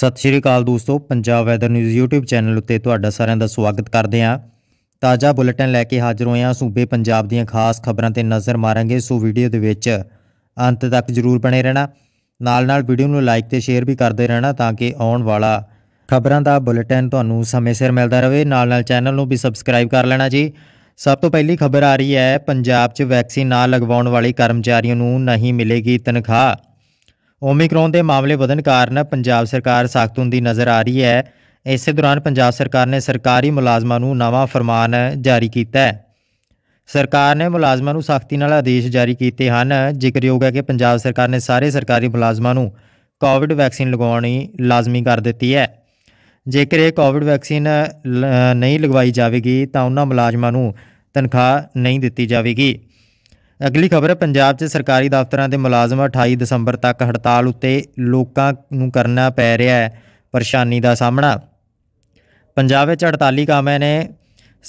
ਸਤਿ ਸ਼੍ਰੀ ਅਕਾਲ ਦੋਸਤੋ Punjab weather news YouTube channel ਉੱਤੇ ਤੁਹਾਡਾ ਸਾਰਿਆਂ ਦਾ ਸਵਾਗਤ ਕਰਦੇ ਹਾਂ ਤਾਜ਼ਾ ਬੁਲੇਟਿਨ ਲੈ ਕੇ ਹਾਜ਼ਰ ਹੋਏ ਹਾਂ ਸੂਬੇ ਪੰਜਾਬ ਦੀਆਂ ਖਾਸ ਖਬਰਾਂ ਤੇ ਨਜ਼ਰ ਮਾਰਾਂਗੇ ਸੋ ਵੀਡੀਓ ਦੇ ਵਿੱਚ ਅੰਤ ਤੱਕ ਜ਼ਰੂਰ ਬਣੇ ਰਹਿਣਾ ਨਾਲ ਨਾਲ ਵੀਡੀਓ ਨੂੰ ਲਾਈਕ ਤੇ ਸ਼ੇਅਰ ਵੀ ਕਰਦੇ ਰਹਿਣਾ ਤਾਂ ਕਿ ਆਉਣ ਵਾਲਾ ਖਬਰਾਂ ਦਾ ਬੁਲੇਟਿਨ ਤੁਹਾਨੂੰ ਸਮੇਂ ਸਿਰ ਮਿਲਦਾ ਰਹੇ ਨਾਲ ਨਾਲ ਚੈਨਲ ਨੂੰ ਵੀ ਸਬਸਕ੍ਰਾਈਬ ਕਰ ਲੈਣਾ ਜੀ ਸਭ ਤੋਂ ਪਹਿਲੀ ਖਬਰ ਆ ਰਹੀ ਹੈ ਪੰਜਾਬ 'ਚ ਵੈਕਸੀਨ ਨਾ ਲਗਵਾਉਣ ਵਾਲੇ ਕਰਮਚਾਰੀਆਂ ਨੂੰ ਨਹੀਂ ਮਿਲੇਗੀ ਤਨਖਾਹ ਓਮਿਕਰੋਨ ਦੇ ਮਾਮਲੇ ਵਧਣ ਕਾਰਨ ਪੰਜਾਬ ਸਰਕਾਰ ਸਖਤ ਹੁੰਦੀ ਨਜ਼ਰ ਆ ਰਹੀ ਹੈ ਇਸੇ ਦੌਰਾਨ ਪੰਜਾਬ ਸਰਕਾਰ ਨੇ ਸਰਕਾਰੀ ਮੁਲਾਜ਼ਮਾਂ ਨੂੰ ਨਵਾਂ ਫਰਮਾਨ ਜਾਰੀ ਕੀਤਾ ਹੈ ਸਰਕਾਰ ਨੇ ਮੁਲਾਜ਼ਮਾਂ ਨੂੰ ਸਖਤੀ ਨਾਲ ਆਦੇਸ਼ ਜਾਰੀ ਕੀਤੇ ਹਨ ਜ਼ਿਕਰਯੋਗ ਹੈ ਕਿ ਪੰਜਾਬ ਸਰਕਾਰ ਨੇ ਸਾਰੇ ਸਰਕਾਰੀ ਮੁਲਾਜ਼ਮਾਂ ਨੂੰ ਕੋਵਿਡ ਵੈਕਸੀਨ ਲਗਵਾਉਣੀ ਲਾਜ਼ਮੀ ਕਰ ਦਿੱਤੀ ਹੈ ਜੇਕਰ ਇਹ ਕੋਵਿਡ ਵੈਕਸੀਨ ਨਹੀਂ ਲਗਵਾਈ ਜਾਵੇਗੀ ਤਾਂ ਉਹਨਾਂ ਮੁਲਾਜ਼ਮਾਂ ਨੂੰ ਤਨਖਾਹ ਨਹੀਂ ਦਿੱਤੀ ਜਾਵੇਗੀ ਅਗਲੀ ਖਬਰ ਹੈ ਪੰਜਾਬ 'ਚ ਸਰਕਾਰੀ ਦਫ਼ਤਰਾਂ ਦੇ ਮੁਲਾਜ਼ਮ 28 ਦਸੰਬਰ ਤੱਕ ਹੜਤਾਲ ਉੱਤੇ ਲੋਕਾਂ ਨੂੰ ਕਰਨਾ ਪੈ ਰਿਹਾ ਹੈ ਪਰੇਸ਼ਾਨੀ ਦਾ ਸਾਹਮਣਾ ਪੰਜਾਬ ਵਿੱਚ 48 ਕਾਮਿਆਂ ਨੇ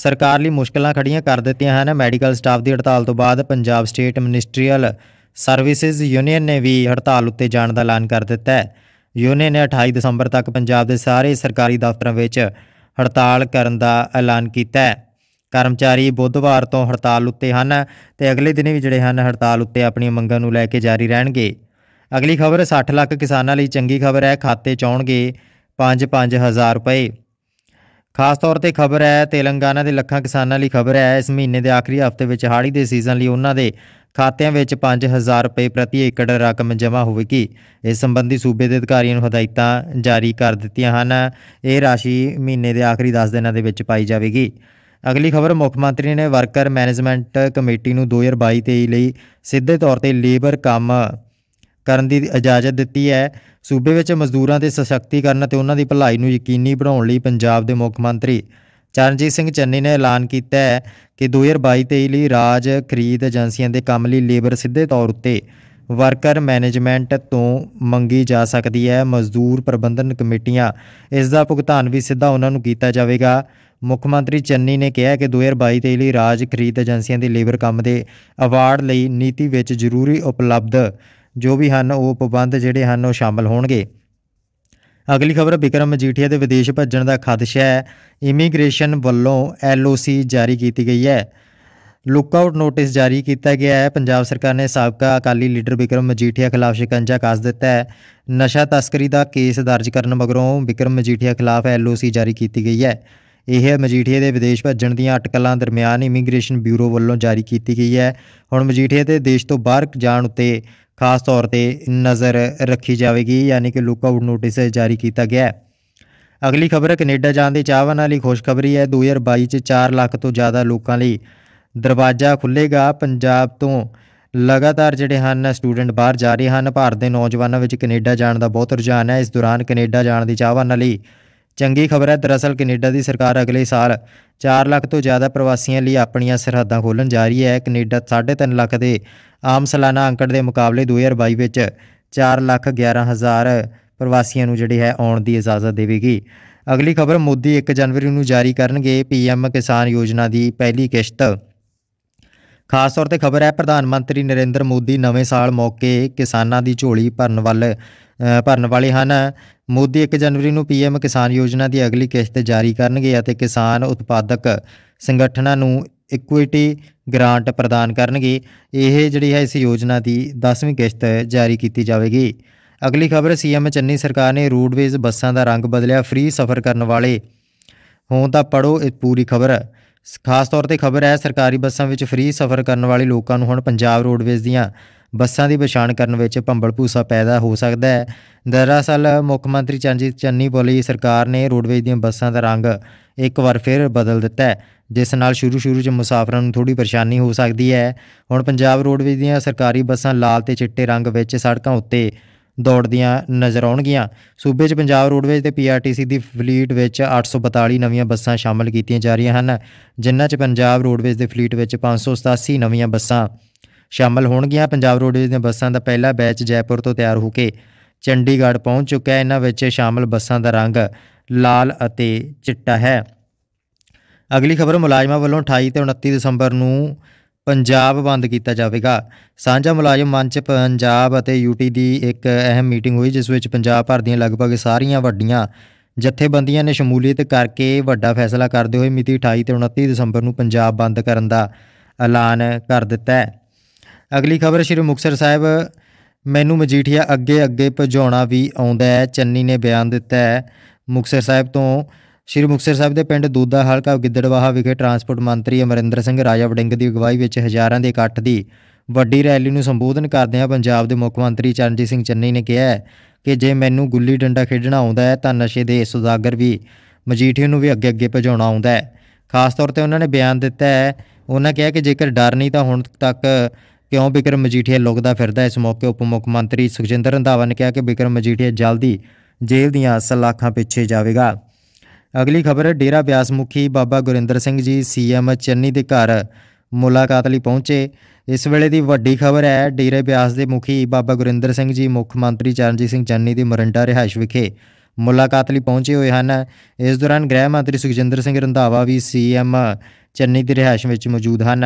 ਸਰਕਾਰ ਲਈ ਮੁਸ਼ਕਲਾਂ ਖੜੀਆਂ ਕਰ ਦਿੱਤੀਆਂ ਹਨ ਮੈਡੀਕਲ ਸਟਾਫ ਦੀ ਹੜਤਾਲ ਤੋਂ ਬਾਅਦ Punjab state ministerial services union ਨੇ ਵੀ ਹੜਤਾਲ ਉੱਤੇ ਜਾਣ ਦਾ ਐਲਾਨ ਕਰ ਦਿੱਤਾ ਹੈ ਯੂਨੀਅਨ ਨੇ 28 ਦਸੰਬਰ ਤੱਕ ਪੰਜਾਬ ਦੇ ਸਾਰੇ ਸਰਕਾਰੀ ਦਫ਼ਤਰਾਂ ਵਿੱਚ ਹੜਤਾਲ ਕਰਨ ਦਾ ਐਲਾਨ ਕੀਤਾ ਹੈ ਕਰਮਚਾਰੀ ਬੁੱਧਵਾਰ ਤੋਂ ਹੜਤਾਲ ਉੱਤੇ ਹਨ ਤੇ ਅਗਲੇ ਦਿਨ ਵੀ ਜਿਹੜੇ ਹਨ ਹੜਤਾਲ ਉੱਤੇ ਆਪਣੀਆਂ ਮੰਗਾਂ ਨੂੰ ਲੈ ਕੇ ਜਾਰੀ ਰਹਿਣਗੇ ਅਗਲੀ ਖਬਰ 60 ਲੱਖ ਕਿਸਾਨਾਂ ਲਈ ਚੰਗੀ ਖਬਰ ਹੈ ਖਾਤੇ ਚਾਉਣਗੇ 5-5000 ਰੁਪਏ ਖਾਸ ਤੌਰ ਤੇ ਖਬਰ ਹੈ ਤੇਲੰਗਾਨਾ ਦੇ ਲੱਖਾਂ ਕਿਸਾਨਾਂ ਲਈ ਖਬਰ ਹੈ ਇਸ ਮਹੀਨੇ ਦੇ ਆਖਰੀ ਹਫਤੇ ਵਿੱਚ ਹਾੜੀ ਦੇ ਸੀਜ਼ਨ ਲਈ ਉਹਨਾਂ ਦੇ ਖਾਤਿਆਂ ਵਿੱਚ 5000 ਰੁਪਏ ਪ੍ਰਤੀ ਏਕੜ ਰਕਮ ਜਮ੍ਹਾਂ ਹੋਵੇਗੀ ਇਸ ਸੰਬੰਧੀ ਸੂਬੇ ਦੇ ਅਧਿਕਾਰੀਆਂ ਨੂੰ ਹਦਾਇਤਾਂ ਜਾਰੀ ਕਰ ਦਿੱਤੀਆਂ ਹਨ ਇਹ ਰਾਸ਼ੀ ਮਹੀਨੇ ਦੇ ਆਖਰੀ 10 ਦਿਨਾਂ ਦੇ ਵਿੱਚ ਪਾਈ ਜਾਵੇਗੀ ਅਗਲੀ ਖਬਰ ਮੁੱਖ ਮੰਤਰੀ ਨੇ ਵਰਕਰ ਮੈਨੇਜਮੈਂਟ ਕਮੇਟੀ ਨੂੰ 2022-23 ਲਈ ਸਿੱਧੇ ਤੌਰ ਤੇ ਲੇਬਰ ਕੰਮ ਕਰਨ ਦੀ ਇਜਾਜ਼ਤ ਦਿੱਤੀ ਹੈ ਸੂਬੇ ਵਿੱਚ ਮਜ਼ਦੂਰਾਂ ਦੇ ਸਸ਼ਕਤੀਕਰਨ ਅਤੇ ਉਹਨਾਂ ਦੀ ਭਲਾਈ ਨੂੰ ਯਕੀਨੀ ਬਣਾਉਣ ਲਈ ਪੰਜਾਬ ਦੇ ਮੁੱਖ ਮੰਤਰੀ ਚਰਨਜੀਤ ਸਿੰਘ ਚੰਨੀ ਨੇ ਐਲਾਨ ਕੀਤਾ ਹੈ ਕਿ 2022-23 ਲਈ ਰਾਜ ਖਰੀਦ ਏਜੰਸੀਆਂ ਦੇ ਕੰਮ ਲਈ ਲੇਬਰ ਸਿੱਧੇ ਤੌਰ ਉੱਤੇ ਵਰਕਰ ਮੈਨੇਜਮੈਂਟ ਤੋਂ ਮੰਗੀ ਜਾ ਸਕਦੀ ਹੈ ਮਜ਼ਦੂਰ ਪ੍ਰਬੰਧਨ ਕਮੇਟੀਆਂ ਇਸ ਦਾ ਭੁਗਤਾਨ ਵੀ ਸਿੱਧਾ ਉਹਨਾਂ ਨੂੰ ਕੀਤਾ ਜਾਵੇਗਾ ਮੁੱਖ ਮੰਤਰੀ ਚੰਨੀ ਨੇ ਕਿਹਾ ਕਿ 2022 ਦੇ ਲਈ ਰਾਜ ਖਰੀਦ ਏਜੰਸੀਆਂ ਦੇ ਲੇਬਰ ਕੰਮ ਦੇ ਅਵਾਰਡ ਲਈ ਨੀਤੀ ਵਿੱਚ ਜ਼ਰੂਰੀ ਉਪਲਬਧ ਜੋ ਵੀ ਹਨ ਉਹ ਪਾਬੰਦ ਜਿਹੜੇ ਹਨ ਉਹ ਸ਼ਾਮਲ ਹੋਣਗੇ ਅਗਲੀ ਖਬਰ ਬਿਕਰਮ ਮਜੀਠੀਆ ਦੇ ਵਿਦੇਸ਼ ਭੱਜਣ ਦਾ ਖਦਸ਼ਾ ਹੈ ਇਮੀਗ੍ਰੇਸ਼ਨ ਵੱਲੋਂ ਐਲਓਸੀ ਜਾਰੀ ਕੀਤੀ ਗਈ ਹੈ ਲੁੱਕਆਊਟ ਨੋਟਿਸ ਜਾਰੀ ਕੀਤਾ ਗਿਆ ਹੈ ਪੰਜਾਬ ਸਰਕਾਰ ਨੇ ਸਾਬਕਾ ਅਕਾਲੀ ਲੀਡਰ ਬਿਕਰਮ ਮਜੀਠੀਆ ਖਿਲਾਫ ਸ਼ਿਕੰਜਾ ਕਾਸ ਦਿੱਤਾ ਹੈ ਨਸ਼ਾ ਤਸਕਰੀ ਦਾ ਕੇਸ ਦਰਜ ਕਰਨ ਮਗਰੋਂ ਬਿਕਰਮ ਮਜੀਠੀਆ ਖਿਲਾਫ ਐਲਓਸੀ ਜਾਰੀ ਕੀਤੀ ਗਈ ਹੈ ਇਹ ਹੈ ਦੇ ਵਿਦੇਸ਼ ਭੱਜਣ ਦੀਆਂ ਅਟਕਲਾਂ ਦਰਮਿਆਨ ਇਮੀਗ੍ਰੇਸ਼ਨ ਬਿਊਰੋ ਵੱਲੋਂ ਜਾਰੀ ਕੀਤੀ ਗਈ ਹੈ ਹੁਣ ਮਜੀਠੀਏ ਤੇ ਦੇਸ਼ ਤੋਂ ਬਾਹਰ ਜਾਣ ਉਤੇ ਖਾਸ ਤੌਰ ਤੇ ਨਜ਼ਰ ਰੱਖੀ ਜਾਵੇਗੀ ਯਾਨੀ ਕਿ ਆਊਟ ਨੋਟਿਸ ਜਾਰੀ ਕੀਤਾ ਗਿਆ ਹੈ ਅਗਲੀ ਖਬਰ ਕੈਨੇਡਾ ਜਾਣ ਦੇ ਚਾਹਵਾਨਾਂ ਲਈ ਖੁਸ਼ਖਬਰੀ ਹੈ 2022 ਚ 4 ਲੱਖ ਤੋਂ ਜ਼ਿਆਦਾ ਲੋਕਾਂ ਲਈ ਦਰਵਾਜ਼ਾ ਖੁੱਲੇਗਾ ਪੰਜਾਬ ਤੋਂ ਲਗਾਤਾਰ ਜਿਹੜੇ ਹਨ ਸਟੂਡੈਂਟ ਬਾਹਰ ਜਾ ਰਹੇ ਹਨ ਭਾਰਤ ਦੇ ਨੌਜਵਾਨਾਂ ਵਿੱਚ ਕੈਨੇਡਾ ਜਾਣ ਦਾ ਬਹੁਤ ਰੁਝਾਨ ਹੈ ਇਸ ਦੌਰਾਨ ਕੈਨੇਡਾ ਜਾਣ ਦੀ ਚਾਹਵਾਨਾਂ ਲਈ ਚੰਗੀ ਖਬਰ ਹੈ ਦਰਅਸਲ ਕੈਨੇਡਾ ਦੀ ਸਰਕਾਰ ਅਗਲੇ ਸਾਲ 4 ਲੱਖ ਤੋਂ ਜ਼ਿਆਦਾ ਪ੍ਰਵਾਸੀਆਂ ਲਈ ਆਪਣੀਆਂ ਸਰਹੱਦਾਂ ਖੋਲਣ ਜਾ ਰਹੀ ਹੈ ਕੈਨੇਡਾ 3.5 ਲੱਖ ਦੇ ਆਮ ਸਾਲਾਨਾ ਅੰਕੜ ਦੇ ਮੁਕਾਬਲੇ 2022 ਵਿੱਚ 4 ਲੱਖ 11 ਹਜ਼ਾਰ ਪ੍ਰਵਾਸੀਆਂ ਨੂੰ ਜਿਹੜੇ ਹੈ ਆਉਣ ਦੀ ਇਜਾਜ਼ਤ ਦੇਵੇਗੀ ਅਗਲੀ ਖਬਰ ਮੋਦੀ 1 ਜਨਵਰੀ ਨੂੰ ਜਾਰੀ ਕਰਨਗੇ ਪੀਐਮ ਕਿਸਾਨ ਯੋਜਨਾ ਦੀ ਪਹਿਲੀ ਕਿਸ਼ਤ ਖਾਸ ਤੌਰ ਤੇ ਖਬਰ ਹੈ ਪ੍ਰਧਾਨ ਮੰਤਰੀ ਨਰਿੰਦਰ ਮੋਦੀ ਨਵੇਂ ਸਾਲ ਮੌਕੇ ਕਿਸਾਨਾਂ ਦੀ ਝੋਲੀ ਭਰਨ ਵੱਲ ਭਰਨ ਵਾਲੇ ਹਨ ਮੋਦੀ 1 ਜਨਵਰੀ ਨੂੰ ਪੀਐਮ ਕਿਸਾਨ ਯੋਜਨਾ ਦੀ ਅਗਲੀ ਕਿਸ਼ਤ ਜਾਰੀ ਕਰਨਗੇ ਅਤੇ ਕਿਸਾਨ ਉਤਪਾਦਕ ਸੰਗਠਨਾਂ ਨੂੰ ਇਕੁਇਟੀ ਗ੍ਰਾਂਟ ਪ੍ਰਦਾਨ ਕਰਨਗੇ ਇਹ ਜਿਹੜੀ ਹੈ ਇਸ ਯੋਜਨਾ ਦੀ 10ਵੀਂ ਕਿਸ਼ਤ ਜਾਰੀ ਕੀਤੀ ਜਾਵੇਗੀ ਅਗਲੀ ਖਬਰ ਸੀਐਮ ਚੰਨੀ ਸਰਕਾਰ ਨੇ ਰੋਡਵੇਜ਼ ਬੱਸਾਂ ਦਾ ਰੰਗ ਬਦਲਿਆ ਫ੍ਰੀ ਸਫ਼ਰ ਕਰਨ ਵਾਲੇ ਹੋਂ ਤਾਂ ਪੜੋ ਇਹ ਪੂਰੀ ਖਬਰ ਖਾਸ ਤੌਰ ਤੇ ਖਬਰ ਹੈ ਸਰਕਾਰੀ ਬੱਸਾਂ ਵਿੱਚ ਫ੍ਰੀ ਸਫ਼ਰ ਕਰਨ ਵਾਲੇ ਲੋਕਾਂ ਨੂੰ ਹੁਣ ਪੰਜਾਬ ਰੋਡਵੇਜ਼ ਦੀਆਂ ਬੱਸਾਂ ਦੀ ਪਛਾਣ ਕਰਨ ਵਿੱਚ ਭੰਬਲ ਭੂਸਾ ਪੈਦਾ ਹੋ ਸਕਦਾ ਹੈ ਦਰਅਸਲ ਮੁੱਖ ਮੰਤਰੀ ਚੰਜੀਤ ਚੰਨੀ ਬੋਲੀ ਸਰਕਾਰ ਨੇ ਰੋਡਵੇਜ਼ ਦੀਆਂ ਬੱਸਾਂ ਦਾ ਰੰਗ ਇੱਕ ਵਾਰ ਫਿਰ ਬਦਲ ਦਿੱਤਾ ਹੈ ਜਿਸ ਨਾਲ ਸ਼ੁਰੂ ਸ਼ੁਰੂ 'ਚ ਮੁਸਾਫਰਾਂ ਨੂੰ ਥੋੜੀ ਪਰੇਸ਼ਾਨੀ ਹੋ ਸਕਦੀ ਹੈ ਹੁਣ ਪੰਜਾਬ ਰੋਡਵੇਜ਼ ਦੀਆਂ ਸਰਕਾਰੀ ਬੱਸਾਂ ਲਾਲ ਤੇ ਚਿੱਟੇ ਰੰਗ ਵਿੱਚ ਸੜਕਾਂ ਉੱਤੇ ਦੌੜਦੀਆਂ ਨਜ਼ਰ ਆਉਣਗੀਆਂ ਸੂਬੇ 'ਚ ਪੰਜਾਬ ਰੋਡਵੇਜ਼ ਤੇ ਪੀਆਰਟੀਸੀ ਦੀ ਫਲੀਟ ਵਿੱਚ 842 ਨਵੀਆਂ ਬੱਸਾਂ ਸ਼ਾਮਲ ਕੀਤੀਆਂ ਜਾ ਰਹੀਆਂ ਹਨ ਜਿਨ੍ਹਾਂ 'ਚ ਪੰਜਾਬ ਰੋਡਵੇਜ਼ ਦੇ ਫਲੀਟ ਵਿੱਚ 587 ਨਵੀਆਂ ਬੱਸਾਂ ਸ਼ਾਮਲ ਹੋਣਗੀਆਂ ਪੰਜਾਬ ਰੋਡਵੇਜ਼ ਦੀਆਂ ਬੱਸਾਂ ਦਾ ਪਹਿਲਾ ਬੈਚ ਜੈਪੁਰ ਤੋਂ ਤਿਆਰ ਹੋ ਕੇ ਚੰਡੀਗੜ੍ਹ ਪਹੁੰਚ ਚੁੱਕਾ ਹੈ ਇਹਨਾਂ ਵਿੱਚ ਸ਼ਾਮਲ ਬੱਸਾਂ ਦਾ ਰੰਗ ਲਾਲ ਅਤੇ ਚਿੱਟਾ ਹੈ ਅਗਲੀ ਖਬਰ ਮੁਲਾਜ਼ਮਾਂ ਵੱਲੋਂ 28 ਤੇ 29 ਦਸੰਬਰ ਨੂੰ ਪੰਜਾਬ ਬੰਦ ਕੀਤਾ ਜਾਵੇਗਾ ਸਾਂਝਾ ਮੁਲਾਜ਼ਮ ਮੰਚ ਪੰਜਾਬ ਅਤੇ ਯੂਟੀ ਦੀ ਇੱਕ ਅਹਿਮ ਮੀਟਿੰਗ ਹੋਈ ਜਿਸ ਵਿੱਚ ਪੰਜਾਬ ਭਰ ਦੀਆਂ ਲਗਭਗ ਸਾਰੀਆਂ ਵੱਡੀਆਂ ਜਥੇਬੰਦੀਆਂ ਨੇ ਸ਼ਮੂਲੀਅਤ ਕਰਕੇ ਵੱਡਾ ਫੈਸਲਾ ਕਰਦੇ ਹੋਏ ਮਿਤੀ 28 ਤੇ 29 ਦਸੰਬਰ ਨੂੰ ਪੰਜਾਬ ਬੰਦ ਕਰਨ ਦਾ ਐਲਾਨ ਕਰ ਦਿੱਤਾ ਹੈ ਅਗਲੀ ਖਬਰ ਸ਼੍ਰੀ ਮੁਕਸਰ ਸਾਹਿਬ ਮੈਨੂੰ ਮਜੀਠੀਆ ਅੱਗੇ ਅੱਗੇ ਭਜਾਉਣਾ ਵੀ ਆਉਂਦਾ ਹੈ ਚੰਨੀ ਨੇ ਬਿਆਨ ਦਿੱਤਾ ਹੈ ਮੁਕਸਰ ਸਾਹਿਬ ਤੋਂ ਸ਼੍ਰੀ ਮੁਕਸਰ ਸਾਹਿਬ ਦੇ ਪਿੰਡ ਦੂਦਾ ਹਲਕਾ ਗਿੱਦੜਵਾਹਾ ਵਿਖੇ ਟਰਾਂਸਪੋਰਟ ਮੰਤਰੀ ਅਮਰਿੰਦਰ ਸਿੰਘ ਰਾਜਾ ਵੜਿੰਗ ਦੀ ਅਗਵਾਈ ਵਿੱਚ ਹਜ਼ਾਰਾਂ ਦੇ ਇਕੱਠ ਦੀ ਵੱਡੀ ਰੈਲੀ ਨੂੰ ਸੰਬੋਧਨ ਕਰਦਿਆਂ ਪੰਜਾਬ ਦੇ ਮੁੱਖ ਮੰਤਰੀ ਚਰਨਜੀਤ ਸਿੰਘ ਚੰਨੀ ਨੇ ਕਿਹਾ ਕਿ ਜੇ ਮੈਨੂੰ ਗੁੱਲੀ ਡੰਡਾ ਖੇਡਣਾ ਆਉਂਦਾ ਹੈ ਤਾਂ ਨਸ਼ੇ ਦੇ ਸੁਦਾਗਰ ਵੀ ਮਜੀਠੀਆ ਨੂੰ ਵੀ ਅੱਗੇ ਅੱਗੇ ਭਜਾਉਣਾ ਆਉਂਦਾ ਹੈ ਖਾਸ ਤੌਰ ਤੇ ਉਹਨਾਂ ਨੇ ਬਿਆਨ ਦਿੱਤਾ ਹੈ ਉਹਨਾਂ ਕਿਹਾ ਕਿ ਜੇਕਰ ਡਰ ਨਹੀਂ ਤਾਂ ਹੁਣ ਤੱਕ ਕਿਉਂ ਬਿਕਰਮ ਮਜੀਠੀਆ ਲੁਕਦਾ ਫਿਰਦਾ ਇਸ ਮੌਕੇ ਉਪ ਮੁੱਖ ਮੰਤਰੀ ਸੁਖਜਿੰਦਰ ਰੰਧਾਵਾ ਨੇ ਕਿਹਾ ਕਿ ਬਿਕਰਮ ਮਜੀਠੀਆ ਜਲਦੀ ਜੇਲ੍ਹ ਦੀਆਂ ਸਲਾਖਾਂ ਪਿੱਛੇ ਜਾਵੇਗਾ ਅਗਲੀ ਖਬਰ ਡੇਰਾ ਬਿਆਸ ਮੁਖੀ ਬਾਬਾ ਗੁਰਿੰਦਰ ਸਿੰਘ ਜੀ ਸੀਐਮ ਚੰਨੀ ਦੇ ਘਰ ਮੁਲਾਕਾਤ ਲਈ ਪਹੁੰਚੇ ਇਸ ਵੇਲੇ ਦੀ ਵੱਡੀ ਖਬਰ ਹੈ ਡੇਰੇ ਬਿਆਸ ਦੇ ਮੁਖੀ ਬਾਬਾ ਗੁਰਿੰਦਰ ਸਿੰਘ ਜੀ ਮੁੱਖ ਮੰਤਰੀ ਚਰਨਜੀਤ ਸਿੰਘ ਚੰਨੀ ਦੀ ਮਰੰਡਾ ਰਿਹਾਇਸ਼ ਵਿਖੇ ਮੁਲਾਕਾਤ ਲਈ ਪਹੁੰਚੇ ਹੋਏ ਹਨ ਇਸ ਦੌਰਾਨ ਗ੍ਰਹਿ ਮੰਤਰੀ ਸੁਖਜਿੰਦਰ ਸਿੰਘ ਰੰਧਾਵਾ ਵੀ ਸੀਐਮ ਚੰਨੀ ਦੀ ਰਿਹਾਇਸ਼ ਵਿੱਚ ਮੌਜੂਦ ਹਨ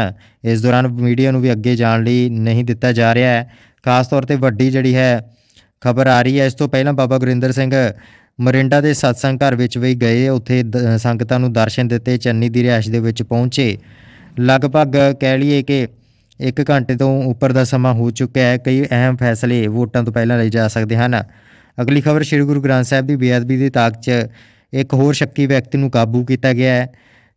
ਇਸ ਦੌਰਾਨ ਮੀਡੀਆ ਨੂੰ ਵੀ ਅੱਗੇ ਜਾਣ ਲਈ ਨਹੀਂ ਦਿੱਤਾ ਜਾ ਰਿਹਾ ਹੈ ਖਾਸ ਤੌਰ ਤੇ ਵੱਡੀ ਜਿਹੜੀ ਹੈ ਖਬਰ ਆ ਰਹੀ ਹੈ ਇਸ ਤੋਂ ਪਹਿਲਾਂ ਬਾਬਾ ਗੁਰਿੰਦਰ ਸਿੰਘ ਮਰਿੰਡਾ ਦੇ satsang ਘਰ ਵਿੱਚ ਵੀ ਗਏ ਉੱਥੇ ਸੰਗਤਾਂ ਨੂੰ ਦਰਸ਼ਨ ਦਿੱਤੇ ਚੰਨੀ ਦੀ ਰਿਹਾਇਸ਼ ਦੇ ਵਿੱਚ ਪਹੁੰਚੇ ਲਗਭਗ ਕਹਿ ਲਈਏ ਕਿ 1 ਘੰਟੇ ਤੋਂ ਉੱਪਰ ਦਾ ਸਮਾਂ ਹੋ ਚੁੱਕਿਆ ਹੈ ਕਈ ਅਹਿਮ ਫੈਸਲੇ ਵੋਟਾਂ ਤੋਂ ਪਹਿਲਾਂ ਲਏ ਜਾ ਸਕਦੇ ਹਨ ਅਗਲੀ ਖਬਰ ਸ੍ਰੀ ਗੁਰੂ ਗ੍ਰੰਥ ਸਾਹਿਬ ਦੀ ਬੇਅਦਬੀ ਦੀ ਤਾਕ 'ਚ ਇੱਕ ਹੋਰ ਸ਼ੱਕੀ ਵਿਅਕਤੀ ਨੂੰ ਕਾਬੂ ਕੀਤਾ ਗਿਆ ਹੈ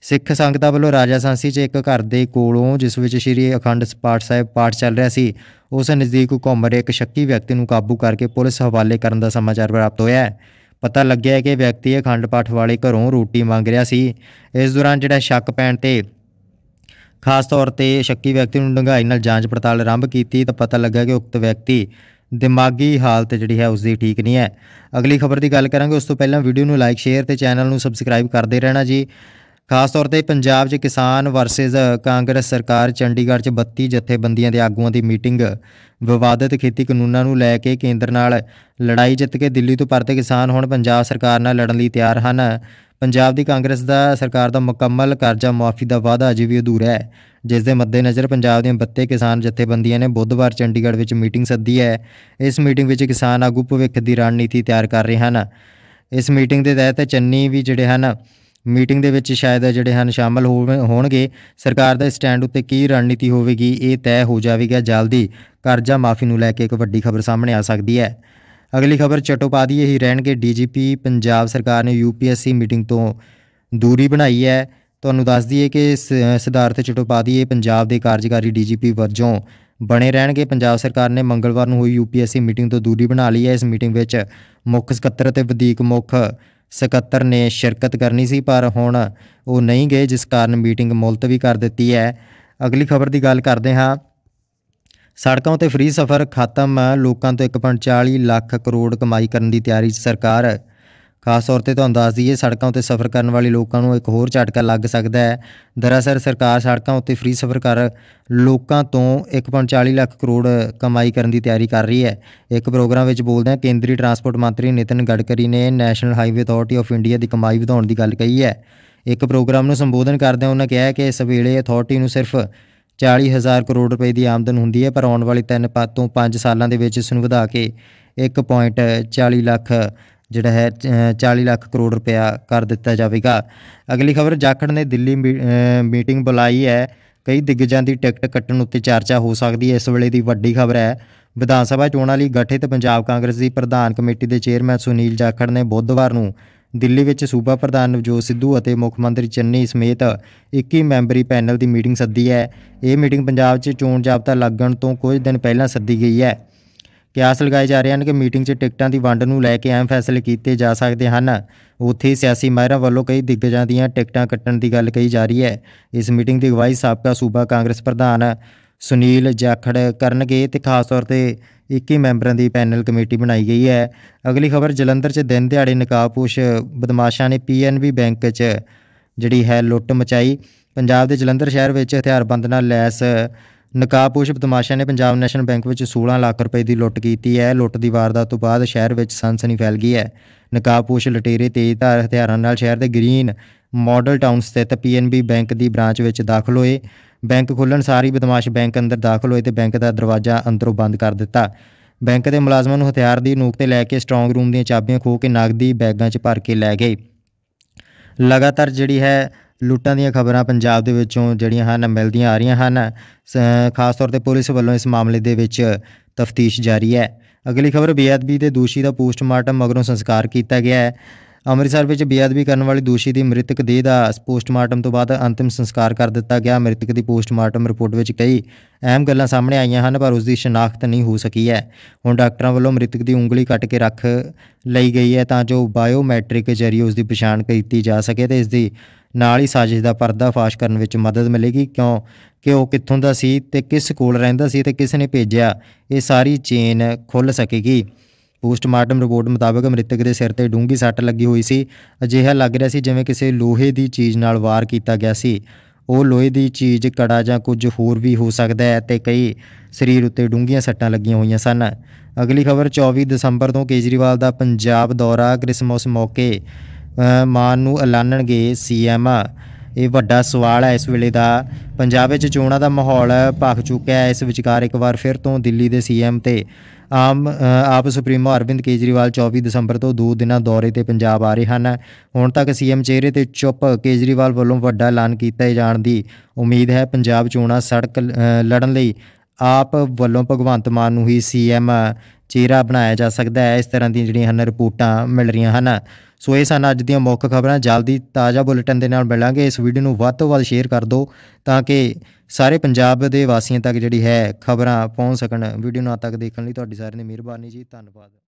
ਸਿੱਖ ਸੰਗਤਾਂ ਵੱਲੋਂ ਰਾਜਾ ਸਾਂਸੀ 'ਚ ਇੱਕ ਘਰ ਦੇ ਕੋਲੋਂ ਜਿਸ ਵਿੱਚ ਸ਼੍ਰੀ ਅਖੰਡ ਪਾਠ ਸਾਹਿਬ ਪਾਠ ਚੱਲ ਰਿਹਾ ਸੀ ਉਸ ਨਜ਼ਦੀਕ ਘੁੰਮ ਰਹੇ ਇੱਕ ਸ਼ੱਕੀ ਵਿਅਕਤੀ ਨੂੰ ਕਾਬੂ ਕਰਕੇ ਪੁਲਿਸ ਹਵਾਲੇ ਕਰਨ ਦਾ ਸਮਾਚਾਰ ਪ੍ਰਾਪਤ ਹੋਇਆ ਹੈ ਪਤਾ ਲੱਗਿਆ ਹੈ ਕਿ ਵਿਅਕਤੀ ਅਖੰਡ ਪਾਠ ਵਾਲੇ ਘਰੋਂ ਰੋਟੀ ਮੰਗ ਰਿਹਾ ਸੀ ਇਸ ਦੌਰਾਨ ਜਿਹੜਾ ਸ਼ੱਕ ਪੈਣ ਤੇ ਖਾਸ ਤੌਰ ਤੇ ਸ਼ੱਕੀ ਵਿਅਕਤੀ ਨੂੰ ਡੰਗਾਈ ਨਾਲ ਜਾਂਚ ਪੜਤਾਲ ਆਰੰਭ ਕੀਤੀ ਤਾਂ ਪਤਾ ਲੱਗਾ ਕਿ ਉਕਤ ਵਿਅਕਤੀ ਦਿਮਾਗੀ ਹਾਲਤ ਜਿਹੜੀ ਹੈ ਉਸ ਦੀ ਠੀਕ ਨਹੀਂ ਹੈ ਅਗਲੀ ਖਬਰ ਦੀ ਗੱਲ ਕਰਾਂਗੇ ਉਸ ਤੋਂ ਪਹਿਲਾਂ ਵੀਡੀਓ ਨੂੰ ਲਾਈਕ ਸ਼ੇਅਰ ਤੇ ਚੈਨਲ ਨੂੰ ਸਬਸਕ੍ਰਾਈਬ ਕਰਦੇ ਰਹਿਣਾ ਜੀ ਖਾਸ ਤੌਰ ਤੇ ਪੰਜਾਬ 'ਚ ਕਿਸਾਨ ਵਰਸਸ ਕਾਂਗਰਸ ਸਰਕਾਰ ਚੰਡੀਗੜ੍ਹ 'ਚ 32 ਜਥੇਬੰਦੀਆਂ ਦੇ ਆਗੂਆਂ ਦੀ ਮੀਟਿੰਗ ਵਿਵਾਦਿਤ ਖੇਤੀ ਕਾਨੂੰਨਾਂ ਨੂੰ ਲੈ ਕੇ ਕੇਂਦਰ ਨਾਲ ਲੜਾਈ ਜਿੱਤ ਕੇ ਦਿੱਲੀ ਤੋਂ ਪਰਤੇ ਕਿਸਾਨ ਹੁਣ ਪੰਜਾਬ ਸਰਕਾਰ ਨਾਲ ਲੜਨ ਲਈ ਤਿਆਰ ਹਨ ਪੰਜਾਬ ਦੀ ਕਾਂਗਰਸ ਦਾ ਸਰਕਾਰ ਦਾ ਮੁਕੰਮਲ ਕਰਜ਼ਾ ਮਾਫੀ ਦਾ ਵਾਅਦਾ ਅਜੇ ਵੀ ਅਧੂਰਾ ਹੈ ਜਿਸ ਦੇ ਮੱਦੇਨਜ਼ਰ ਪੰਜਾਬ ਦੇ 32 ਕਿਸਾਨ ਜਥੇਬੰਦੀਆਂ ਨੇ ਬੁੱਧਵਾਰ ਚੰਡੀਗੜ੍ਹ ਵਿੱਚ ਮੀਟਿੰਗ ਸੱਦੀ ਹੈ ਇਸ ਮੀਟਿੰਗ ਵਿੱਚ ਕਿਸਾਨ ਆਗੂ ਭਵਿੱਖ ਦੀ ਰਣਨੀਤੀ ਤਿਆਰ ਕਰ ਰਹੇ ਹਨ ਇਸ ਮੀਟਿੰਗ ਦੇ ਤਹਿਤ ਚੰਨੀ ਵੀ ਜਿਹੜੇ ਹਨ ਮੀਟਿੰਗ ਦੇ ਵਿੱਚ ਸ਼ਾਇਦ ਜਿਹੜੇ ਹਨ ਸ਼ਾਮਲ ਹੋਣਗੇ ਸਰਕਾਰ ਦਾ ਸਟੈਂਡ ਉੱਤੇ ਕੀ ਰਣਨੀਤੀ ਹੋਵੇਗੀ ਇਹ ਤੈਅ ਹੋ ਜਾਵੇਗਾ ਜਲਦੀ ਕਰਜ਼ਾ ਮਾਫੀ ਨੂੰ ਲੈ ਕੇ ਇੱਕ ਵੱਡੀ ਖਬਰ ਸਾਹਮਣੇ ਆ ਸਕਦੀ ਹੈ ਅਗਲੀ ਖਬਰ ਚਟੋਪਾਦੀ ਹੀ ਰਹਿਣਗੇ ਡੀਜੀਪੀ ਪੰਜਾਬ ਸਰਕਾਰ ਨੇ ਯੂਪੀਐਸਸੀ ਮੀਟਿੰਗ ਤੋਂ ਦੂਰੀ ਬਣਾਈ ਹੈ ਤੁਹਾਨੂੰ ਦੱਸ ਦਈਏ ਕਿ ਸਿਧਾਰਥ ਚਟੋਪਾਧੀ ਇਹ ਪੰਜਾਬ ਦੇ ਕਾਰਜਕਾਰੀ ਡੀਜੀਪੀ ਵਰਜੋਂ ਬਣੇ ਰਹਿਣਗੇ ਪੰਜਾਬ ਸਰਕਾਰ ਨੇ ਮੰਗਲਵਾਰ ਨੂੰ ਹੋਈ ਯੂਪੀਐਸਸੀ ਮੀਟਿੰਗ ਤੋਂ ਦੂਰੀ ਬਣਾ ਲਈ ਹੈ ਇਸ ਮੀਟਿੰਗ ਵਿੱਚ ਮੁੱਖ ਸਕੱਤਰ ਅਤੇ ਵਧੀਕ ਮੁੱਖ ਸਕੱਤਰ ਨੇ ਸ਼ਿਰਕਤ ਕਰਨੀ ਸੀ ਪਰ ਹੁਣ ਉਹ ਨਹੀਂ ਗਏ ਜਿਸ ਕਾਰਨ ਮੀਟਿੰਗ ਮੁਲਤਵੀ ਕਰ ਦਿੱਤੀ ਹੈ ਅਗਲੀ ਖਬਰ ਦੀ ਗੱਲ ਕਰਦੇ ਹਾਂ ਸੜਕਾਂ ਉਤੇ ਫ੍ਰੀ ਸਫ਼ਰ ਖਤਮ ਲੋਕਾਂ ਤੋਂ 1.40 ਲੱਖ ਕਰੋੜ ਕਮਾਈ ਕਰਨ ਦੀ ਤਿਆਰੀ ਸਰਕਾਰ ਖਾਸ ਤੌਰ ਤੇ ਤੁਹਾਨੂੰ ਦੱਸ ਦਈਏ ਸੜਕਾਂ ਉੱਤੇ ਸਫ਼ਰ ਕਰਨ ਵਾਲੇ ਲੋਕਾਂ ਨੂੰ ਇੱਕ ਹੋਰ ਝਟਕਾ ਲੱਗ ਸਕਦਾ ਹੈ ਦਰਅਸਲ ਸਰਕਾਰ ਸੜਕਾਂ ਉੱਤੇ ਫ੍ਰੀ ਸਫ਼ਰ ਕਰ ਲੋਕਾਂ ਤੋਂ 1.40 ਲੱਖ ਕਰੋੜ ਕਮਾਈ ਕਰਨ ਦੀ ਤਿਆਰੀ ਕਰ ਰਹੀ ਹੈ ਇੱਕ ਪ੍ਰੋਗਰਾਮ ਵਿੱਚ ਬੋਲਦਿਆਂ ਕੇਂਦਰੀ ਟਰਾਂਸਪੋਰਟ ਮੰਤਰੀ ਨਿਤਿਨ ਗਡਕਰੀ ਨੇ National Highway Authority of India ਦੀ ਕਮਾਈ ਵਧਾਉਣ ਦੀ ਗੱਲ ਕਹੀ ਹੈ ਇੱਕ ਪ੍ਰੋਗਰਾਮ ਨੂੰ ਸੰਬੋਧਨ ਕਰਦਿਆਂ ਉਹਨਾਂ ਕਿਹਾ ਕਿ ਇਸ ਵੇਲੇ ਅਥਾਰਟੀ ਨੂੰ ਸਿਰਫ 40000 ਕਰੋੜ ਰੁਪਏ ਦੀ ਆਮਦਨ ਹੁੰਦੀ ਹੈ ਪਰ ਆਉਣ ਵਾਲੇ 3 ਤੋਂ 5 ਸਾਲਾਂ ਦੇ ਵਿੱਚ ਇਸ ਨੂੰ ਵਧਾ ਕੇ 1.40 ਲੱਖ ਜਿਹੜਾ ਹੈ 40 ਲੱਖ ਕਰੋੜ ਰੁਪਇਆ ਕਰ ਦਿੱਤਾ ਜਾਵੇਗਾ ਅਗਲੀ ਖਬਰ ਜਾਖੜ ਨੇ ਦਿੱਲੀ ਮੀਟਿੰਗ ਬੁਲਾਈ ਹੈ ਕਈ ਦਿੱਗਜਾਂ ਦੀ ਟਿਕਟ ਕੱਟਣ ਉੱਤੇ ਚਰਚਾ ਹੋ ਸਕਦੀ ਹੈ ਇਸ ਵੇਲੇ ਦੀ ਵੱਡੀ ਖਬਰ ਹੈ ਵਿਧਾਨ ਸਭਾ ਚੋਣਾਂ ਲਈ ਗਠਿਤ ਪੰਜਾਬ ਕਾਂਗਰਸ ਦੀ ਪ੍ਰਧਾਨ ਕਮੇਟੀ ਦੇ ਚੇਅਰਮੈਨ ਸੁਨੀਲ ਜਾਖੜ ਨੇ ਬੁੱਧਵਾਰ ਨੂੰ ਦਿੱਲੀ ਵਿੱਚ ਸੂਬਾ ਪ੍ਰਧਾਨ ਨਵਜੋਤ ਸਿੱਧੂ ਅਤੇ ਮੁੱਖ ਮੰਤਰੀ ਚੰਨੀ ਸਮੇਤ 21 ਮੈਂਬਰੀ ਪੈਨਲ ਦੀ ਮੀਟਿੰਗ ਸੱਦੀ ਹੈ ਇਹ ਮੀਟਿੰਗ ਪੰਜਾਬ 'ਚ ਚੋਣ ਜਾਬਤਾ ਲੱਗਣ ਤੋਂ ਕੁਝ ਦਿਨ ਪਹਿਲਾਂ ਸੱਦੀ ਗਈ ਹੈ ਕਿਆਸ ਲਗਾਏ ਜਾ ਰਹੇ ਹਨ ਕਿ ਮੀਟਿੰਗ 'ਚ ਟਿਕਟਾਂ ਦੀ ਵੰਡ ਨੂੰ ਲੈ ਕੇ ਐਮ ਫੈਸਲੇ ਕੀਤੇ ਜਾ ਸਕਦੇ ਹਨ ਉੱਥੇ ਸਿਆਸੀ ਮਾਹਿਰਾਂ ਵੱਲੋਂ ਕਈ ਦਿੱਗਜਾਂ ਦੀਆਂ ਟਿਕਟਾਂ ਕੱਟਣ ਦੀ ਗੱਲ ਕਹੀ ਜਾ ਰਹੀ ਹੈ ਇਸ ਮੀਟਿੰਗ ਦੀ ਅਗਵਾਈ ਸਾਬਕਾ ਸੂਬਾ ਕਾਂਗਰਸ ਪ੍ਰਧਾਨ ਸੁਨੀਲ ਜਾਖੜ ਕਰਨਗੇ ਤੇ ਖਾਸ ਤੌਰ ਤੇ 21 ਮੈਂਬਰਾਂ ਦੀ ਪੈਨਲ ਕਮੇਟੀ ਬਣਾਈ ਗਈ ਹੈ ਅਗਲੀ ਖਬਰ ਜਲੰਧਰ 'ਚ ਦਿਨ ਦਿਹਾੜੇ ਨਕਾਬਪੋਸ਼ ਬਦਮਾਸ਼ਾਂ ਨੇ ਪੀਐਨਬੀ ਬੈਂਕ 'ਚ ਜਿਹੜੀ ਹੈ ਲੁੱਟ ਮਚਾਈ ਪੰਜਾਬ ਦੇ ਜਲੰਧਰ ਸ਼ਹਿਰ ਵਿੱਚ ਹਥਿਆਰਬੰਦ ਨਾਲ ਲੈਸ ਨਕਾਬਪੋਸ਼ ਬਦਮਾਸ਼ਾਂ ਨੇ ਪੰਜਾਬ ਨੈਸ਼ਨਲ ਬੈਂਕ ਵਿੱਚ 16 ਲੱਖ ਰੁਪਏ ਦੀ ਲੁੱਟ ਕੀਤੀ ਹੈ ਲੁੱਟ ਦੀ ਵਾਰਦਾਤ ਤੋਂ ਬਾਅਦ ਸ਼ਹਿਰ ਵਿੱਚ ਸਨਸਨੀ ਫੈਲ ਗਈ ਹੈ ਨਕਾਬਪੋਸ਼ ਲਟੇਰੇ ਤੇਜ਼ਧਾਰ ਹਥਿਆਰਾਂ ਨਾਲ ਸ਼ਹਿਰ ਦੇ ਗ੍ਰੀਨ ਮਾਡਲ ਟਾਊਨ ਸਥਿਤ ਪੀਐਨਬੀ ਬੈਂਕ ਦੀ ਬ੍ਰਾਂਚ ਵਿੱਚ ਦਾਖਲ ਹੋਏ ਬੈਂਕ ਖੋਲਣ ਸਾਰੀ ਬਦਮਾਸ਼ ਬੈਂਕ ਅੰਦਰ ਦਾਖਲ ਹੋਏ ਤੇ ਬੈਂਕ ਦਾ ਦਰਵਾਜ਼ਾ ਅੰਦਰੋਂ ਬੰਦ ਕਰ ਦਿੱਤਾ ਬੈਂਕ ਦੇ ਮੁਲਾਜ਼ਮਾਂ ਨੂੰ ਹਥਿਆਰ ਦੀ ਨੂਕ ਤੇ ਲੈ ਕੇ ਸਟਰੋਂਗ ਰੂਮ ਦੀਆਂ ਚਾਬੀਆਂ ਖੋਹ ਕੇ ਨਗਦੀ ਬੈਗਾਂ 'ਚ ਭਰ ਕੇ ਲੈ ਗਏ ਲਗਾਤਾਰ ਜਿਹੜੀ ਹੈ ਲੁੱਟਾਂ ਦੀਆਂ ਖਬਰਾਂ ਪੰਜਾਬ ਦੇ ਵਿੱਚੋਂ ਜਿਹੜੀਆਂ ਹਨ ਮਿਲਦੀਆਂ ਆ ਰਹੀਆਂ ਹਨ ਖਾਸ ਤੌਰ ਤੇ ਪੁਲਿਸ ਵੱਲੋਂ ਇਸ ਮਾਮਲੇ ਦੇ ਵਿੱਚ ਤਫਤੀਸ਼ ਜਾਰੀ ਹੈ ਅਗਲੀ ਖਬਰ ਬੇਅਦਬੀ ਦੇ ਦੋਸ਼ੀ ਦਾ ਪੋਸਟਮਾਰਟਮ ਮਗਰੋਂ ਸੰਸਕਾਰ ਕੀਤਾ ਗਿਆ ਹੈ ਅੰਮ੍ਰਿਤਸਰ ਵਿੱਚ ਬੇਅਦਬੀ ਕਰਨ ਵਾਲੀ ਦੋਸ਼ੀ ਦੀ ਮ੍ਰਿਤਕ ਦੇਹ ਦਾ ਪੋਸਟਮਾਰਟਮ ਤੋਂ ਬਾਅਦ ਅੰਤਿਮ ਸੰਸਕਾਰ ਕਰ ਦਿੱਤਾ ਗਿਆ ਮ੍ਰਿਤਕ ਦੀ ਪੋਸਟਮਾਰਟਮ ਰਿਪੋਰਟ ਵਿੱਚ ਕਈ ਅਹਿਮ ਗੱਲਾਂ ਸਾਹਮਣੇ ਆਈਆਂ ਹਨ ਪਰ ਉਸ ਦੀ ਸ਼ਨਾਖਤ ਨਹੀਂ ਹੋ ਸਕੀ ਹੈ ਹੁਣ ਡਾਕਟਰਾਂ ਵੱਲੋਂ ਮ੍ਰਿਤਕ ਦੀ ਉਂਗਲੀ ਕੱਟ ਕੇ ਰੱਖ ਲਈ ਗਈ ਹੈ ਤਾਂ ਜੋ ਬਾਇਓਮੈਟ੍ਰਿਕ ਜ਼ਰੀਏ ਉਸ ਦੀ ਪਛਾਣ ਕੀਤੀ ਜਾ ਸਕੇ ਤੇ ਇਸ ਦੀ ਨਾਲ ਹੀ ਸਾਜ਼ਿਸ਼ ਦਾ ਪਰਦਾਫਾਸ਼ ਕਰਨ ਵਿੱਚ ਮਦਦ ਮਿਲੇਗੀ ਕਿਉਂ ਕਿ ਉਹ ਕਿੱਥੋਂ ਦਾ ਸੀ ਤੇ ਕਿਸ ਕੋਲ ਰਹਿੰਦਾ ਸੀ ਤੇ ਕਿਸ ਨੇ ਭੇਜਿਆ ਇਹ ਸਾਰੀ ਚੇਨ ਖੁੱਲ ਸਕੇਗੀ ਪੋਸਟਮਾਰਟਮ ਰਿਪੋਰਟ ਮੁਤਾਬਕ ਮ੍ਰਿਤਕ ਦੇ ਸਿਰ ਤੇ ਡੂੰਗੀ ਸੱਟ ਲੱਗੀ ਹੋਈ ਸੀ ਅਜਿਹਾ ਲੱਗ ਰਿਹਾ ਸੀ ਜਿਵੇਂ ਕਿਸੇ ਲੋਹੇ ਦੀ ਚੀਜ਼ ਨਾਲ ਵਾਰ ਕੀਤਾ ਗਿਆ ਸੀ ਉਹ ਲੋਹੇ ਦੀ ਚੀਜ਼ ਕੜਾ ਜਾਂ ਕੁਝ ਹੋਰ ਵੀ ਹੋ ਸਕਦਾ ਹੈ ਤੇ ਕਈ ਸਰੀਰ ਉੱਤੇ ਡੂੰਗੀਆਂ ਸੱਟਾਂ ਲੱਗੀਆਂ ਹੋਈਆਂ ਸਨ ਅਗਲੀ ਖਬਰ 24 ਦਸੰਬਰ ਤੋਂ ਕੇਜਰੀਵਾਲ ਦਾ ਪੰਜਾਬ ਦੌਰਾ ਕ੍ਰਿਸਮਸ ਮੌਕੇ ਮਾਨ ਨੂੰ ਐਲਾਨਣਗੇ ਸੀਐਮ ਇਹ ਵੱਡਾ ਸਵਾਲ ਹੈ ਇਸ ਵੇਲੇ ਦਾ ਪੰਜਾਬ ਵਿੱਚ ਚੋਣਾਂ ਦਾ ਮਾਹੌਲ ਭਖ ਚੁੱਕਿਆ ਹੈ ਇਸ ਵਿਚਕਾਰ ਇੱਕ ਵਾਰ ਫਿਰ ਤੋਂ ਦਿੱਲੀ ਦੇ ਸੀਐਮ ਤੇ ਆਮ ਆਪ ਸੁਪਰੀਮੋ ਅਰਵਿੰਦ ਕੇਜਰੀਵਾਲ 24 ਦਸੰਬਰ ਤੋਂ 2 ਦਿਨਾਂ ਦੌਰੇ ਤੇ ਪੰਜਾਬ ਆ ਰਹੇ ਹਨ ਹੁਣ ਤੱਕ ਸੀਐਮ ਚਿਹਰੇ ਤੇ ਚੁੱਪ ਕੇਜਰੀਵਾਲ ਵੱਲੋਂ ਵੱਡਾ ਐਲਾਨ ਕੀਤਾ ਜਾਣ ਦੀ ਉਮੀਦ ਹੈ ਪੰਜਾਬ ਚੋਣਾਂ ਸੜਕ ਲੜਨ ਲਈ ਆਪ ਵੱਲੋਂ ਭਗਵੰਤ ਮਾਨ ਨੂੰ ਹੀ ਸੀਐਮ ਚਿਹਰਾ ਬਣਾਇਆ ਜਾ ਸਕਦਾ ਹੈ ਇਸ ਤਰ੍ਹਾਂ ਦੀਆਂ ਜਿਹੜੀਆਂ ਹਨ ਰਿਪੋਰਟਾਂ ਮਿਲ ਰਹੀਆਂ ਹਨ ਸੋ ਇਹ ਸਨ ਅੱਜ ਦੀਆਂ ਮੁੱਖ ਖਬਰਾਂ ਜਲਦੀ ਤਾਜ਼ਾ ਬੁਲੇਟਿਨ ਦੇ ਨਾਲ ਮਿਲਾਂਗੇ ਇਸ ਵੀਡੀਓ ਨੂੰ ਵੱਧ ਤੋਂ ਵੱਧ ਸ਼ੇਅਰ ਕਰ ਦਿਓ ਤਾਂ ਕਿ ਸਾਰੇ ਪੰਜਾਬ ਦੇ ਵਾਸੀਆਂ ਤੱਕ ਜਿਹੜੀ ਹੈ ਖਬਰਾਂ ਪਹੁੰਚ ਸਕਣ ਵੀਡੀਓ ਨੂੰ ਅੰਤ ਤੱਕ ਦੇਖਣ ਲਈ ਤੁਹਾਡੀ ਸਾਰਿਆਂ ਦੀ ਮਿਹਰਬਾਨੀ ਜੀ ਧੰਨਵਾਦ